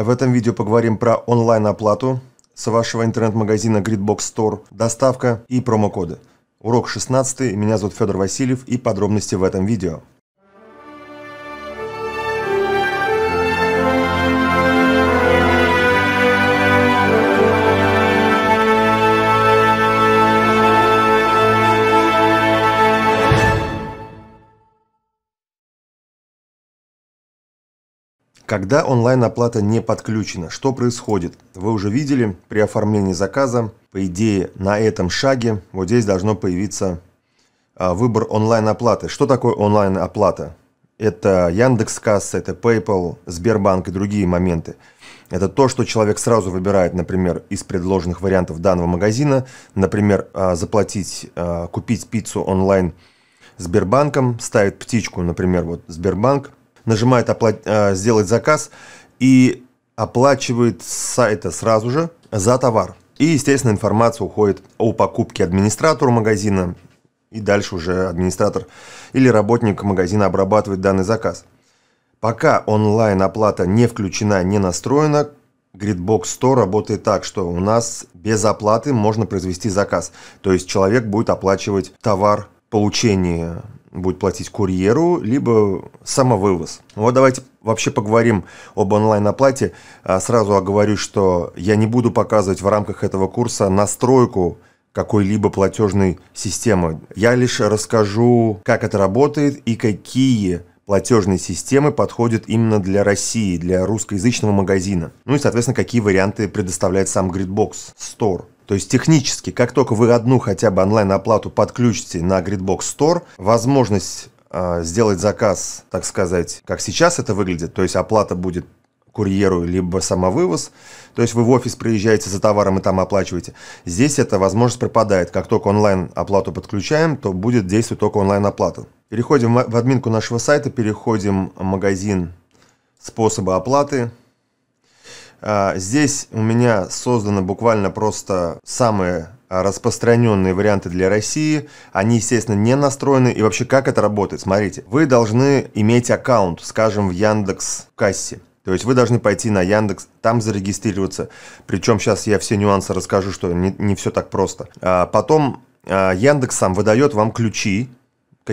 В этом видео поговорим про онлайн-оплату с вашего интернет-магазина Gridbox Store, доставка и промокоды. Урок 16. Меня зовут Федор Васильев и подробности в этом видео. Когда онлайн-оплата не подключена, что происходит? Вы уже видели, при оформлении заказа, по идее, на этом шаге вот здесь должно появиться а, выбор онлайн-оплаты. Что такое онлайн-оплата? Это Яндекс Касса, это PayPal, Сбербанк и другие моменты. Это то, что человек сразу выбирает, например, из предложенных вариантов данного магазина. Например, а, заплатить, а, купить пиццу онлайн Сбербанком, ставит птичку, например, вот Сбербанк, нажимает э, «Сделать заказ» и оплачивает с сайта сразу же за товар. И, естественно, информация уходит о покупке администратору магазина, и дальше уже администратор или работник магазина обрабатывает данный заказ. Пока онлайн-оплата не включена, не настроена, Gridbox 100 работает так, что у нас без оплаты можно произвести заказ. То есть человек будет оплачивать товар получения будет платить курьеру, либо самовывоз. Вот давайте вообще поговорим об онлайн-оплате. А, сразу оговорю, что я не буду показывать в рамках этого курса настройку какой-либо платежной системы. Я лишь расскажу, как это работает и какие платежные системы подходят именно для России, для русскоязычного магазина. Ну и, соответственно, какие варианты предоставляет сам Gridbox Store. То есть технически, как только вы одну хотя бы онлайн-оплату подключите на Gridbox Store, возможность э, сделать заказ, так сказать, как сейчас это выглядит, то есть оплата будет курьеру, либо самовывоз, то есть вы в офис приезжаете за товаром и там оплачиваете. Здесь эта возможность пропадает. Как только онлайн оплату подключаем, то будет действовать только онлайн оплата. Переходим в админку нашего сайта, переходим в магазин способы оплаты, а, здесь у меня созданы буквально просто самые а, распространенные варианты для России. Они, естественно, не настроены. И вообще, как это работает? Смотрите, вы должны иметь аккаунт, скажем, в Яндекс кассе. То есть вы должны пойти на Яндекс, там зарегистрироваться. Причем сейчас я все нюансы расскажу, что не, не все так просто. А потом а, Яндекс сам выдает вам ключи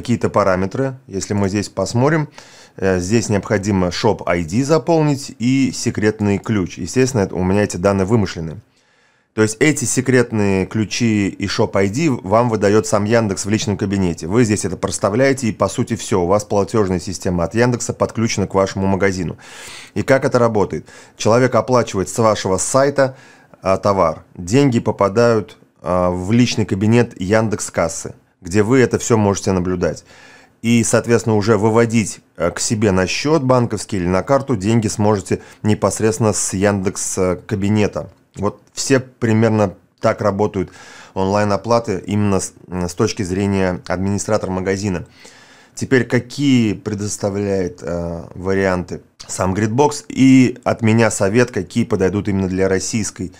какие-то параметры. Если мы здесь посмотрим, э, здесь необходимо Shop ID заполнить и секретный ключ. Естественно, у меня эти данные вымышлены. То есть эти секретные ключи и Shop ID вам выдает сам Яндекс в личном кабинете. Вы здесь это проставляете и по сути все, у вас платежная система от Яндекса подключена к вашему магазину. И как это работает? Человек оплачивает с вашего сайта э, товар. Деньги попадают э, в личный кабинет Яндекс кассы где вы это все можете наблюдать. И, соответственно, уже выводить э, к себе на счет банковский или на карту деньги сможете непосредственно с Яндекс э, кабинета. Вот все примерно так работают онлайн-оплаты именно с, с точки зрения администратора магазина. Теперь какие предоставляет э, варианты сам Gridbox и от меня совет, какие подойдут именно для российской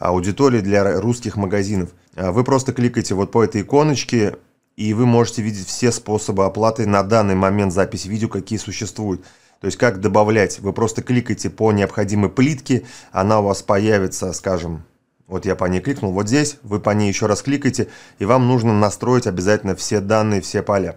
аудитории для русских магазинов. А, вы просто кликаете вот по этой иконочке, и вы можете видеть все способы оплаты на данный момент записи видео, какие существуют. То есть как добавлять, вы просто кликаете по необходимой плитке, она у вас появится, скажем, вот я по ней кликнул, вот здесь, вы по ней еще раз кликаете, и вам нужно настроить обязательно все данные, все поля.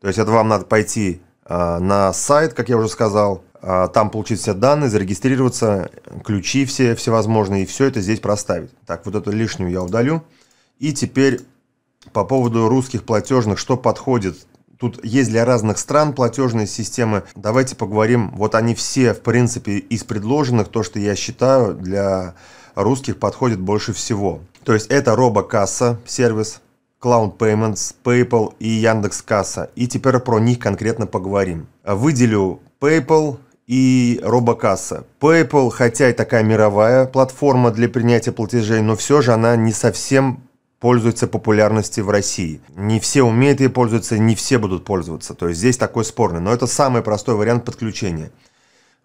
То есть это вам надо пойти э, на сайт, как я уже сказал, а, там получить все данные, зарегистрироваться, ключи все всевозможные, и все это здесь проставить. Так, вот эту лишнюю я удалю. И теперь по поводу русских платежных, что подходит. Тут есть для разных стран платежные системы. Давайте поговорим, вот они все, в принципе, из предложенных, то, что я считаю, для русских подходит больше всего. То есть это робокасса сервис, Cloud Payments, PayPal и Яндекс Касса. И теперь про них конкретно поговорим. Выделю PayPal, и робокасса. PayPal, хотя и такая мировая платформа для принятия платежей, но все же она не совсем пользуется популярностью в России. Не все умеют ей пользоваться, не все будут пользоваться. То есть здесь такой спорный. Но это самый простой вариант подключения.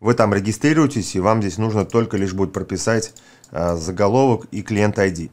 Вы там регистрируетесь, и вам здесь нужно только лишь будет прописать э, заголовок и клиент ID.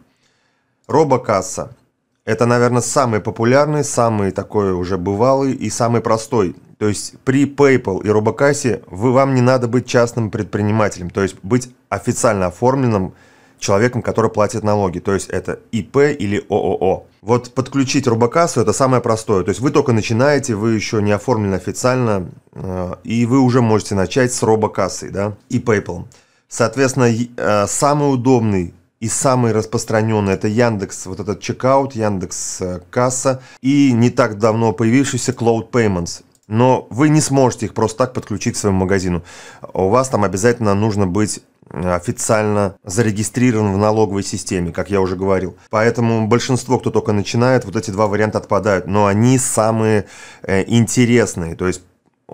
Робокасса. Это, наверное, самый популярный, самый такой уже бывалый и самый простой. То есть при PayPal и Робокассе вы, вам не надо быть частным предпринимателем, то есть быть официально оформленным человеком, который платит налоги. То есть это ИП или ООО. Вот подключить Робокассу это самое простое. То есть вы только начинаете, вы еще не оформлены официально, э, и вы уже можете начать с Робокассой да, и PayPal. Соответственно, э, самый удобный и самый распространенный это Яндекс, вот этот чекаут, Яндекс э, касса и не так давно появившийся Cloud Payments. Но вы не сможете их просто так подключить к своему магазину. А у вас там обязательно нужно быть официально зарегистрирован в налоговой системе, как я уже говорил. Поэтому большинство, кто только начинает, вот эти два варианта отпадают, но они самые э, интересные. То есть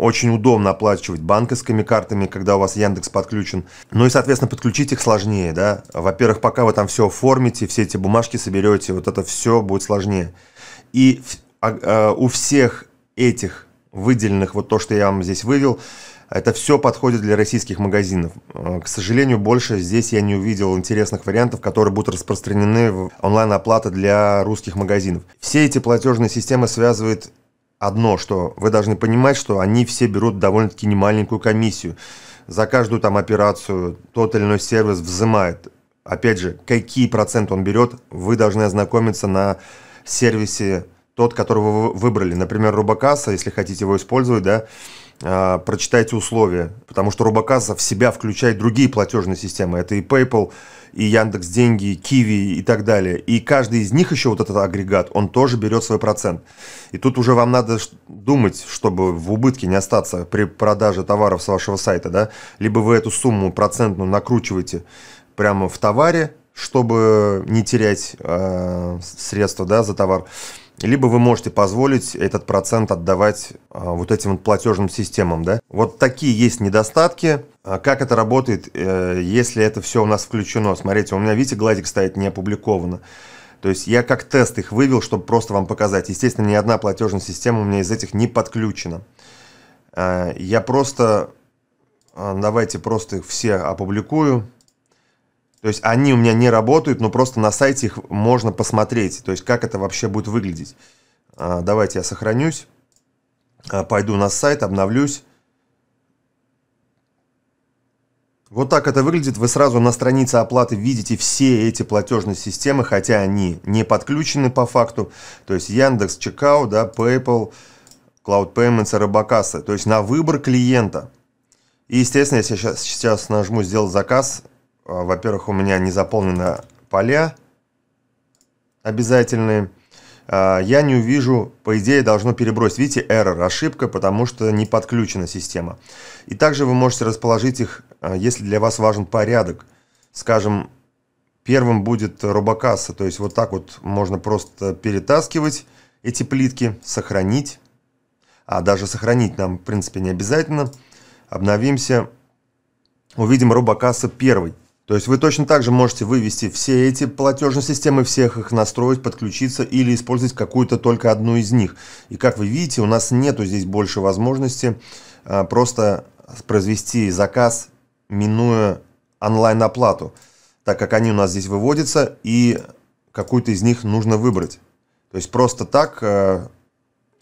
очень удобно оплачивать банковскими картами, когда у вас Яндекс подключен. Ну и, соответственно, подключить их сложнее, да. Во-первых, пока вы там все оформите, все эти бумажки соберете, вот это все будет сложнее. И а, а, у всех этих выделенных, вот то, что я вам здесь вывел, это все подходит для российских магазинов. А, к сожалению, больше здесь я не увидел интересных вариантов, которые будут распространены в онлайн-оплата для русских магазинов. Все эти платежные системы связывают одно, что вы должны понимать, что они все берут довольно-таки немаленькую комиссию. За каждую там операцию тот или иной сервис взимает. Опять же, какие проценты он берет, вы должны ознакомиться на сервисе тот, которого вы выбрали. Например, Рубокасса, если хотите его использовать, да, а, прочитайте условия, потому что Робокаса в себя включает другие платежные системы. Это и PayPal, и Яндекс Деньги, и Киви и так далее. И каждый из них еще вот этот агрегат, он тоже берет свой процент. И тут уже вам надо думать, чтобы в убытке не остаться при продаже товаров с вашего сайта, да? Либо вы эту сумму процентную накручиваете прямо в товаре, чтобы не терять э, средства да, за товар, либо вы можете позволить этот процент отдавать а, вот этим вот платежным системам. Да? Вот такие есть недостатки. А как это работает, э, если это все у нас включено? Смотрите, у меня, видите, гладик стоит не опубликовано. То есть я как тест их вывел, чтобы просто вам показать. Естественно, ни одна платежная система у меня из этих не подключена. А, я просто... Давайте просто их все опубликую. То есть они у меня не работают, но просто на сайте их можно посмотреть, то есть как это вообще будет выглядеть. А, давайте я сохранюсь, а, пойду на сайт, обновлюсь. Вот так это выглядит. Вы сразу на странице оплаты видите все эти платежные системы, хотя они не подключены по факту. То есть Яндекс, Чекау, да, PayPal, Cloud Payments, Рыбакасса. То есть на выбор клиента. И, естественно, если я сейчас, сейчас нажму «Сделать заказ», а, во-первых, у меня не заполнены поля обязательные. А, я не увижу, по идее, должно перебросить. Видите, error, ошибка, потому что не подключена система. И также вы можете расположить их, а, если для вас важен порядок. Скажем, первым будет робокасса, то есть вот так вот можно просто перетаскивать эти плитки, сохранить. А даже сохранить нам, в принципе, не обязательно. Обновимся. Увидим робокасса первый. То есть вы точно так же можете вывести все эти платежные системы, всех их настроить, подключиться или использовать какую-то только одну из них. И как вы видите, у нас нету здесь больше возможности а, просто произвести заказ, минуя онлайн-оплату, так как они у нас здесь выводятся и какую-то из них нужно выбрать. То есть просто так а,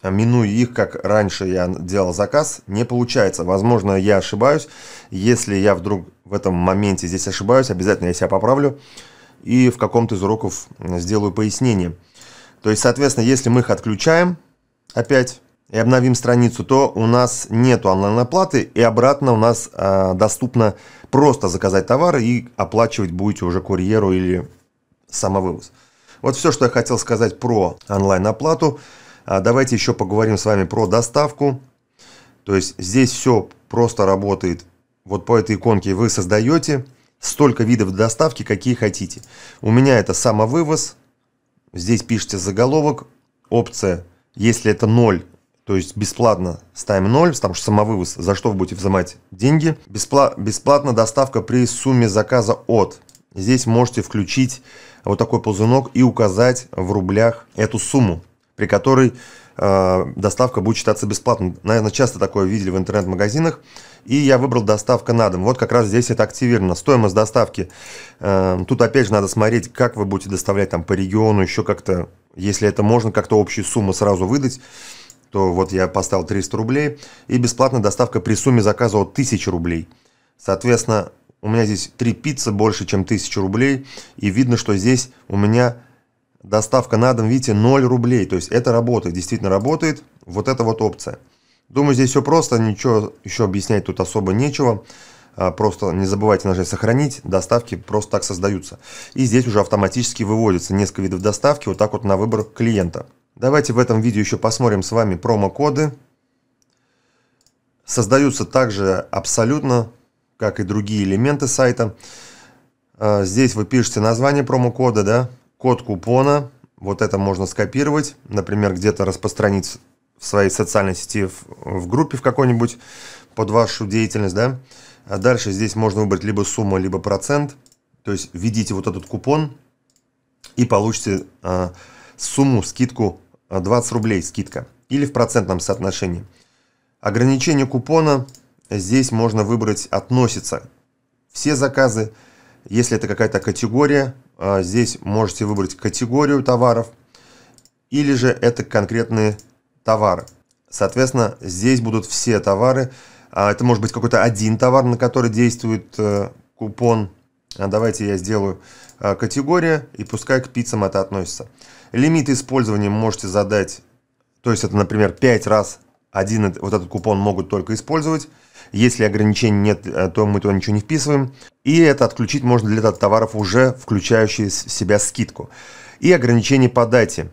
минуя их, как раньше я делал заказ, не получается. Возможно, я ошибаюсь. Если я вдруг в этом моменте здесь ошибаюсь, обязательно я себя поправлю и в каком-то из уроков сделаю пояснение. То есть, соответственно, если мы их отключаем опять и обновим страницу, то у нас нет онлайн-оплаты, и обратно у нас э, доступно просто заказать товар и оплачивать будете уже курьеру или самовывоз. Вот все, что я хотел сказать про онлайн-оплату. А, давайте еще поговорим с вами про доставку. То есть здесь все просто работает. Вот по этой иконке вы создаете столько видов доставки, какие хотите. У меня это самовывоз. Здесь пишите заголовок, опция. Если это 0, то есть бесплатно ставим 0, потому что самовывоз, за что вы будете взимать деньги. Беспла бесплатно доставка при сумме заказа от. Здесь можете включить вот такой ползунок и указать в рублях эту сумму при которой э, доставка будет считаться бесплатной. Наверное, часто такое видели в интернет-магазинах. И я выбрал доставка на дом. Вот как раз здесь это активировано. Стоимость доставки. Э, тут опять же надо смотреть, как вы будете доставлять там по региону, еще как-то, если это можно, как-то общую сумму сразу выдать то вот я поставил 300 рублей, и бесплатная доставка при сумме заказа от 1000 рублей. Соответственно, у меня здесь 3 пиццы больше, чем 1000 рублей, и видно, что здесь у меня Доставка на дом, видите, 0 рублей. То есть это работает, действительно работает. Вот эта вот опция. Думаю, здесь все просто, ничего еще объяснять тут особо нечего. А, просто не забывайте нажать «Сохранить». Доставки просто так создаются. И здесь уже автоматически выводится несколько видов доставки вот так вот на выбор клиента. Давайте в этом видео еще посмотрим с вами промокоды. Создаются также абсолютно, как и другие элементы сайта. А, здесь вы пишете название промокода, да, код купона, вот это можно скопировать, например, где-то распространить в своей социальной сети, в, в группе в какой-нибудь под вашу деятельность, да. А дальше здесь можно выбрать либо сумму, либо процент. То есть введите вот этот купон и получите а, сумму, скидку 20 а, рублей скидка или в процентном соотношении. Ограничение купона здесь можно выбрать относится все заказы, если это какая-то категория, а, здесь можете выбрать категорию товаров или же это конкретные товары. Соответственно, здесь будут все товары. А, это может быть какой-то один товар, на который действует э, купон. А, давайте я сделаю э, категория и пускай к пиццам это относится. Лимит использования можете задать, то есть это, например, 5 раз один вот этот купон могут только использовать. Если ограничений нет, э, то мы туда ничего не вписываем. И это отключить можно для товаров, уже включающие в себя скидку. И ограничение по дате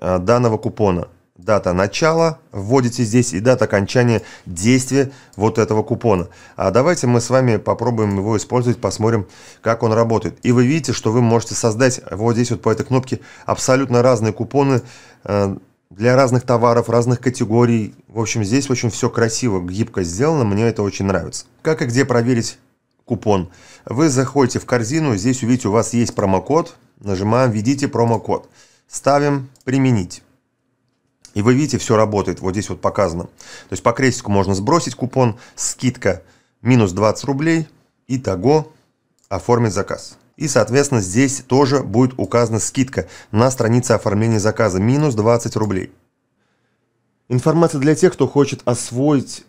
э, данного купона. Дата начала вводите здесь и дата окончания действия вот этого купона. А давайте мы с вами попробуем его использовать, посмотрим, как он работает. И вы видите, что вы можете создать вот здесь вот по этой кнопке абсолютно разные купоны э, для разных товаров, разных категорий. В общем, здесь очень все красиво, гибко сделано, мне это очень нравится. Как и где проверить купон? Вы заходите в корзину, здесь увидите, у вас есть промокод, нажимаем «Введите промокод», ставим «Применить». И вы видите, все работает, вот здесь вот показано. То есть по крестику можно сбросить купон, скидка минус 20 рублей, итого оформить заказ. И, соответственно, здесь тоже будет указана скидка на странице оформления заказа минус 20 рублей. Информация для тех, кто хочет освоить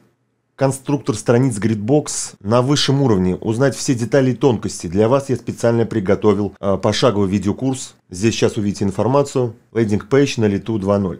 конструктор страниц Gridbox на высшем уровне, узнать все детали и тонкости. Для вас я специально приготовил э, пошаговый видеокурс. Здесь сейчас увидите информацию. Лейдинг пейдж на лету 2.0